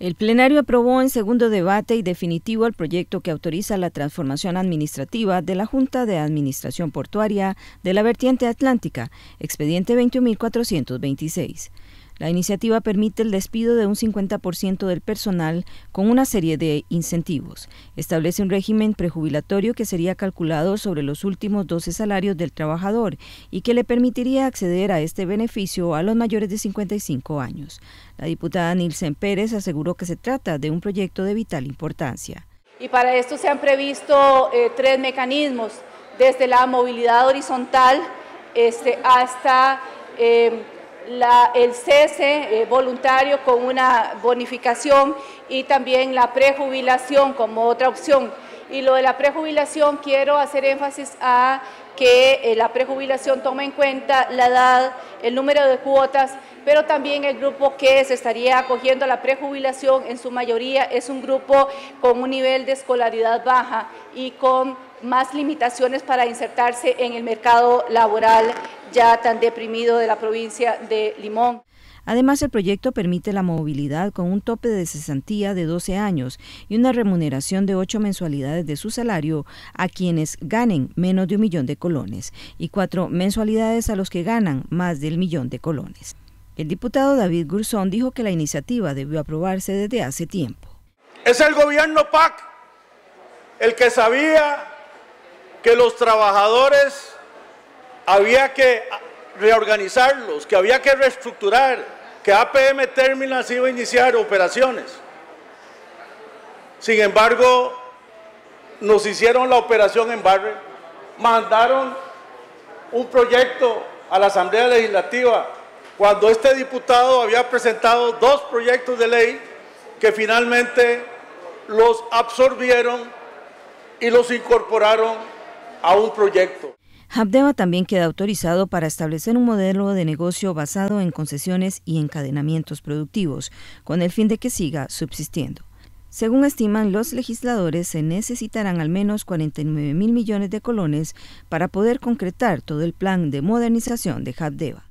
El plenario aprobó en segundo debate y definitivo el proyecto que autoriza la transformación administrativa de la Junta de Administración Portuaria de la Vertiente Atlántica, expediente 21.426. La iniciativa permite el despido de un 50% del personal con una serie de incentivos. Establece un régimen prejubilatorio que sería calculado sobre los últimos 12 salarios del trabajador y que le permitiría acceder a este beneficio a los mayores de 55 años. La diputada Nilsen Pérez aseguró que se trata de un proyecto de vital importancia. Y para esto se han previsto eh, tres mecanismos, desde la movilidad horizontal este, hasta... Eh, el cese eh, voluntario con una bonificación y también la prejubilación como otra opción. Y lo de la prejubilación quiero hacer énfasis a que eh, la prejubilación toma en cuenta la edad, el número de cuotas, pero también el grupo que se estaría acogiendo a la prejubilación en su mayoría es un grupo con un nivel de escolaridad baja y con más limitaciones para insertarse en el mercado laboral ya tan deprimido de la provincia de Limón. Además, el proyecto permite la movilidad con un tope de cesantía de 12 años y una remuneración de 8 mensualidades de su salario a quienes ganen menos de un millón de colones y 4 mensualidades a los que ganan más del millón de colones. El diputado David Gurzón dijo que la iniciativa debió aprobarse desde hace tiempo. Es el gobierno PAC el que sabía que los trabajadores había que reorganizarlos, que había que reestructurar, que APM Terminals iba a iniciar operaciones. Sin embargo, nos hicieron la operación en Barre, mandaron un proyecto a la Asamblea Legislativa cuando este diputado había presentado dos proyectos de ley que finalmente los absorbieron y los incorporaron a un proyecto. Habdeba también queda autorizado para establecer un modelo de negocio basado en concesiones y encadenamientos productivos, con el fin de que siga subsistiendo. Según estiman los legisladores, se necesitarán al menos 49 mil millones de colones para poder concretar todo el plan de modernización de Habdeva.